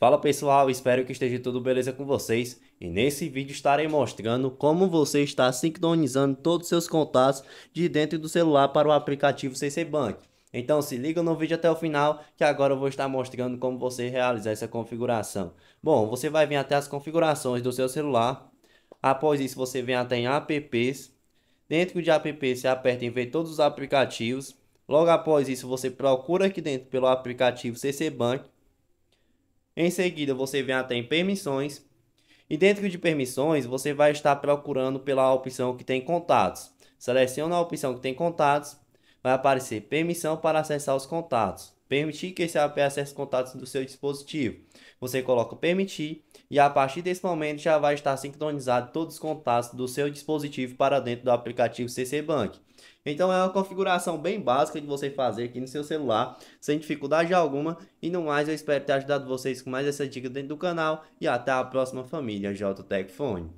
Fala pessoal, espero que esteja tudo beleza com vocês e nesse vídeo estarei mostrando como você está sincronizando todos os seus contatos de dentro do celular para o aplicativo CC Bank. Então se liga no vídeo até o final que agora eu vou estar mostrando como você realizar essa configuração. Bom, você vai vir até as configurações do seu celular, após isso você vem até em apps, dentro de Apps você aperta em ver todos os aplicativos, logo após isso você procura aqui dentro pelo aplicativo CC Bank, em seguida, você vem até em permissões. E dentro de permissões, você vai estar procurando pela opção que tem contatos. Seleciona a opção que tem contatos. Vai aparecer permissão para acessar os contatos. Permitir que esse AP acesse contatos do seu dispositivo. Você coloca permitir e a partir desse momento já vai estar sincronizado todos os contatos do seu dispositivo para dentro do aplicativo CC Bank. Então é uma configuração bem básica de você fazer aqui no seu celular, sem dificuldade alguma. E no mais, eu espero ter ajudado vocês com mais essa dica dentro do canal e até a próxima família JTech Phone.